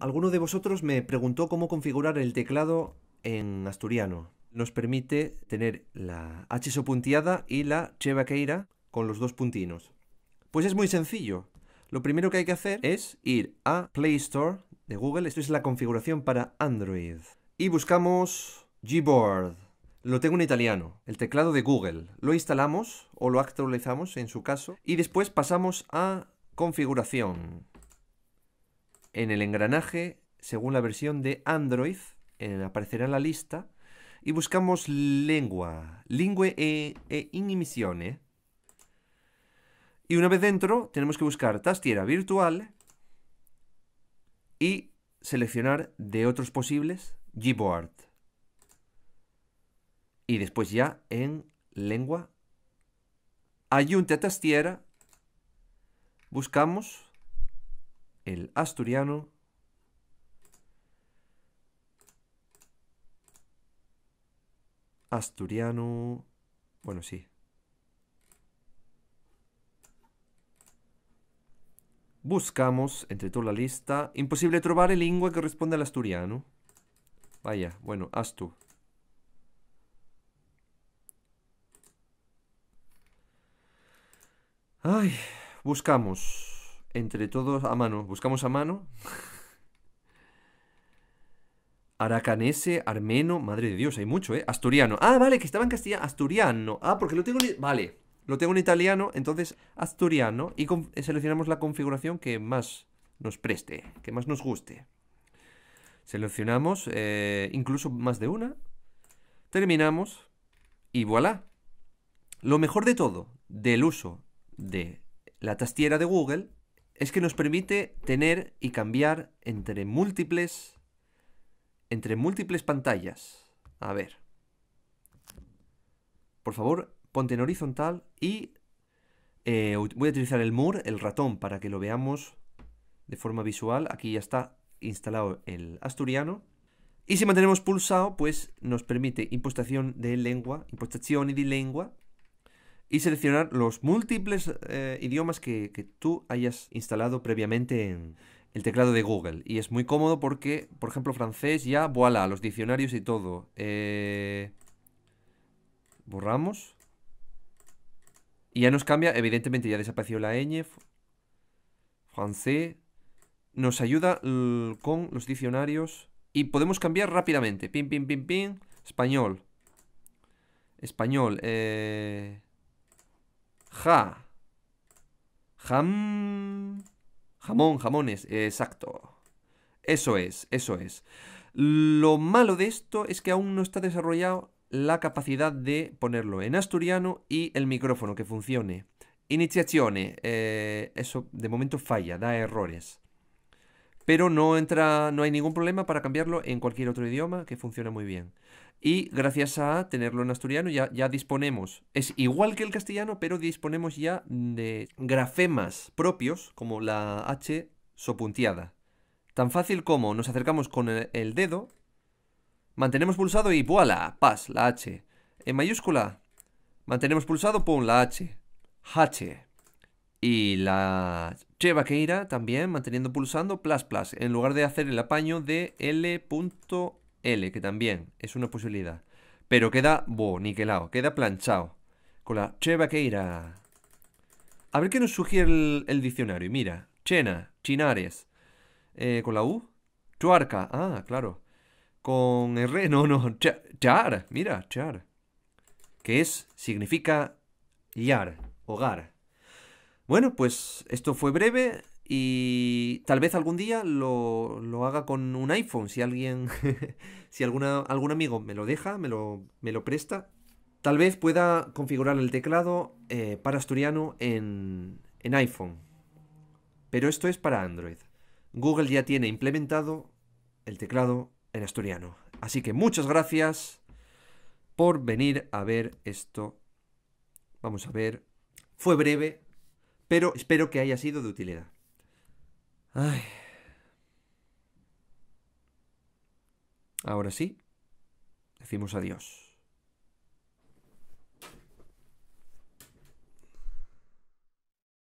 Alguno de vosotros me preguntó cómo configurar el teclado en asturiano. Nos permite tener la H punteada y la chevaqueira con los dos puntinos. Pues es muy sencillo. Lo primero que hay que hacer es ir a Play Store de Google. Esto es la configuración para Android. Y buscamos Gboard. Lo tengo en italiano, el teclado de Google. Lo instalamos o lo actualizamos en su caso. Y después pasamos a configuración. En el engranaje, según la versión de Android, eh, aparecerá la lista. Y buscamos lengua, Lingüe e, e Y una vez dentro, tenemos que buscar tastiera virtual y seleccionar de otros posibles Gboard. Y después ya en lengua, a tastiera, buscamos el asturiano. Asturiano. Bueno, sí. Buscamos entre toda la lista. Imposible el lingüe que corresponde al asturiano. Vaya, bueno, astu. Ay, buscamos entre todos a mano. Buscamos a mano. Aracanese, armeno, madre de Dios, hay mucho, ¿eh? Asturiano. Ah, vale, que estaba en castilla Asturiano. Ah, porque lo tengo en... Vale, lo tengo en italiano, entonces asturiano. Y eh, seleccionamos la configuración que más nos preste, que más nos guste. Seleccionamos eh, incluso más de una. Terminamos. Y voilà. Lo mejor de todo, del uso de la tastiera de Google es que nos permite tener y cambiar entre múltiples entre múltiples pantallas. A ver. Por favor, ponte en horizontal y eh, voy a utilizar el MUR, el ratón, para que lo veamos de forma visual. Aquí ya está instalado el asturiano. Y si mantenemos pulsado, pues nos permite impostación de lengua, impostación y de lengua, y seleccionar los múltiples eh, idiomas que, tú hayas instalado previamente en el teclado de Google. Y es muy cómodo porque, por ejemplo, francés ya, voilà, los diccionarios y todo. Eh, borramos. Y ya nos cambia, evidentemente ya desapareció la ñ. Francés. Nos ayuda con los diccionarios. Y podemos cambiar rápidamente. Pim, pim, pim, pim. Español. Español. Eh Ja. Jam. Jamón, jamones, exacto. Eso es, eso es. Lo malo de esto es que aún no está desarrollado la capacidad de ponerlo en asturiano y el micrófono que funcione. Iniciaciones, eh, eso de momento falla, da errores pero no entra, no hay ningún problema para cambiarlo en cualquier otro idioma que funciona muy bien. Y gracias a tenerlo en asturiano ya, ya disponemos, es igual que el castellano, pero disponemos ya de grafemas propios como la H sopunteada. Tan fácil como nos acercamos con el, dedo, mantenemos pulsado y voilà, paz, la H. En mayúscula, mantenemos pulsado, pum, la H. H. Y la chevaqueira, también manteniendo pulsando plus plus en lugar de hacer el apaño de L.L, .L, que también es una posibilidad. Pero queda bo, niquelado, queda planchado. Con la chevaqueira. A ver qué nos sugiere el, diccionario, diccionario. Mira, Chena, Chinares. Eh, con la U, Chuarca. Ah, claro. Con R, no, no, char, char, mira, char. Que es, significa yar, hogar. Bueno, pues esto fue breve y tal vez algún día lo, haga con un iPhone. Si alguien, si alguna, algún amigo me lo deja, me lo, me lo presta, tal vez pueda configurar el teclado eh, para asturiano en, en iPhone. Pero esto es para Android. Google ya tiene implementado el teclado en asturiano. Así que muchas gracias por venir a ver esto. Vamos a ver. Fue breve, pero espero que haya sido de utilidad. Ahora sí, decimos adiós.